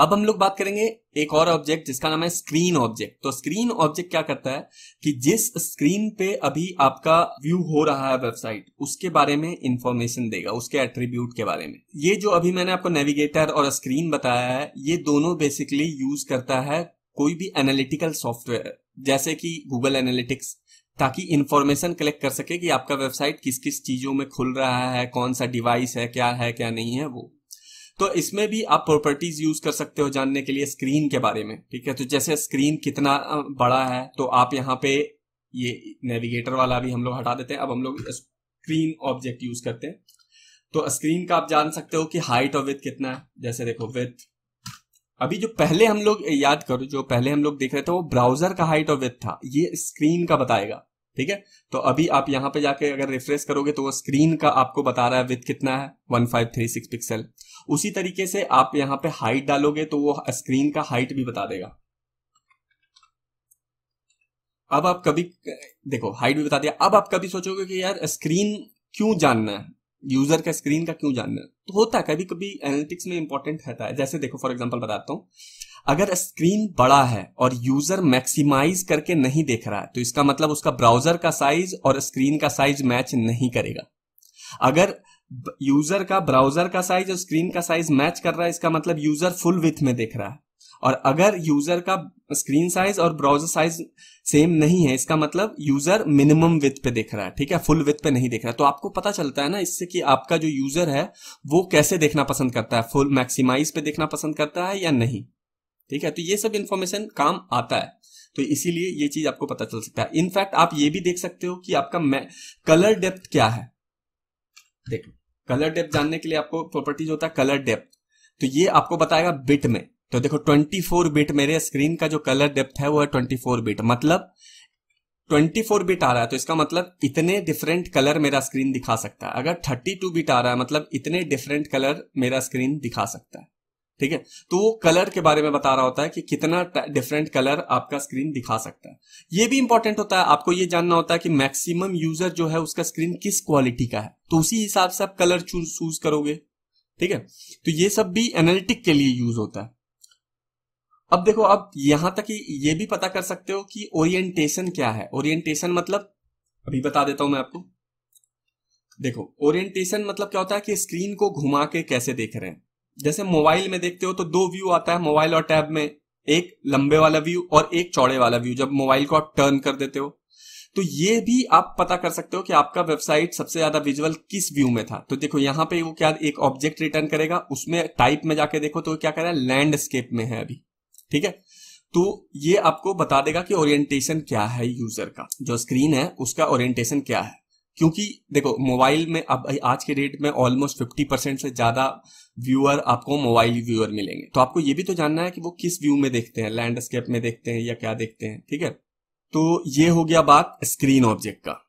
अब हम लोग बात करेंगे एक और ऑब्जेक्ट जिसका नाम है स्क्रीन ऑब्जेक्ट तो स्क्रीन ऑब्जेक्ट क्या करता है कि जिस स्क्रीन पे अभी आपका व्यू हो रहा है वेबसाइट उसके बारे में इंफॉर्मेशन देगा उसके एट्रीब्यूट के बारे में ये जो अभी मैंने आपको नेविगेटर और स्क्रीन बताया है ये दोनों बेसिकली यूज करता है कोई भी एनालिटिकल सॉफ्टवेयर जैसे कि गूगल एनालिटिक्स ताकि इन्फॉर्मेशन कलेक्ट कर सके कि आपका वेबसाइट किस किस चीजों में खुल रहा है कौन सा डिवाइस है क्या है क्या नहीं है वो तो इसमें भी आप प्रॉपर्टीज यूज कर सकते हो जानने के लिए स्क्रीन के बारे में ठीक है तो जैसे स्क्रीन कितना बड़ा है तो आप यहाँ पे ये नेविगेटर वाला भी हम लोग हटा देते हैं अब हम लोग स्क्रीन ऑब्जेक्ट यूज करते हैं तो स्क्रीन का आप जान सकते हो कि हाइट और विथ कितना है जैसे देखो विथ अभी जो पहले हम लोग याद करो जो पहले हम लोग देख रहे थे वो ब्राउजर का हाइट और विथ था ये स्क्रीन का बताएगा ठीक है तो अभी आप यहां पे जाके अगर रिफ्रेश करोगे तो वो स्क्रीन का आपको बता रहा है विथ कितना है 1536 पिक्सल उसी तरीके से आप यहां पे हाइट डालोगे तो वो स्क्रीन का हाइट भी बता देगा अब आप कभी देखो हाइट भी बता दिया अब आप कभी सोचोगे कि यार स्क्रीन क्यों जानना है यूजर का स्क्रीन का क्यों जानना है तो होता है कभी कभी एनालिटिक्स में इंपॉर्टेंट रहता है जैसे देखो फॉर एग्जाम्पल बताता हूँ अगर स्क्रीन बड़ा है और यूजर मैक्सिमाइज करके नहीं देख रहा है तो इसका मतलब उसका ब्राउजर का साइज और स्क्रीन का साइज मैच नहीं करेगा अगर यूजर का ब्राउजर का साइज और स्क्रीन का साइज मैच कर रहा है इसका मतलब यूजर फुल विथ में देख रहा है और अगर यूजर का स्क्रीन साइज और ब्राउजर साइज सेम नहीं है इसका मतलब यूजर मिनिमम विथ पे देख रहा है ठीक है फुल विथ पे नहीं देख रहा है तो आपको पता चलता है ना इससे कि आपका जो यूजर है वो कैसे देखना पसंद करता है फुल मैक्सिमाइज पे देखना पसंद करता है या नहीं ठीक है तो ये सब इन्फॉर्मेशन काम आता है तो इसीलिए ये चीज आपको पता चल सकता है इनफैक्ट आप ये भी देख सकते हो कि आपका कलर डेप्थ क्या है देखो कलर डेप्थ जानने के लिए आपको प्रॉपर्टीज होता है कलर डेप्थ तो ये आपको बताएगा बिट में तो देखो 24 बिट मेरे स्क्रीन का जो कलर डेप्थ है वो है 24 बिट मतलब 24 बिट आ रहा है तो इसका मतलब इतने डिफरेंट कलर मेरा स्क्रीन दिखा सकता है अगर 32 बिट आ रहा है मतलब इतने डिफरेंट कलर मेरा स्क्रीन दिखा सकता है ठीक है तो वो कलर के बारे में बता रहा होता है कि कितना डिफरेंट कलर आपका स्क्रीन दिखा सकता है ये भी इंपॉर्टेंट होता है आपको ये जानना होता है कि मैक्सिमम यूजर जो है उसका स्क्रीन किस क्वालिटी का है तो उसी हिसाब से आप कलर चूज करोगे ठीक है तो ये सब भी एनालिटिक के लिए यूज होता है अब देखो अब यहां तक ये भी पता कर सकते हो कि ओरिएंटेशन क्या है ओरिएंटेशन मतलब अभी बता देता हूं मैं आपको देखो ओरिएंटेशन मतलब क्या होता है कि स्क्रीन को घुमा के कैसे देख रहे हैं जैसे मोबाइल में देखते हो तो दो व्यू आता है मोबाइल और टैब में एक लंबे वाला व्यू और एक चौड़े वाला व्यू जब मोबाइल को आप टर्न कर देते हो तो ये भी आप पता कर सकते हो कि आपका वेबसाइट सबसे ज्यादा विजुअल किस व्यू में था तो देखो यहां पे वो क्या एक ऑब्जेक्ट रिटर्न करेगा उसमें टाइप में जाके देखो तो क्या कह रहा है लैंडस्केप में है अभी ठीक है तो ये आपको बता देगा कि ओरिएंटेशन क्या है यूजर का जो स्क्रीन है उसका ओरिएंटेशन क्या है क्योंकि देखो मोबाइल में अब आज के डेट में ऑलमोस्ट फिफ्टी परसेंट से ज्यादा व्यूअर आपको मोबाइल व्यूअर मिलेंगे तो आपको ये भी तो जानना है कि वो किस व्यू में देखते हैं लैंडस्केप में देखते हैं या क्या देखते हैं ठीक है तो ये हो गया बात स्क्रीन ऑब्जेक्ट का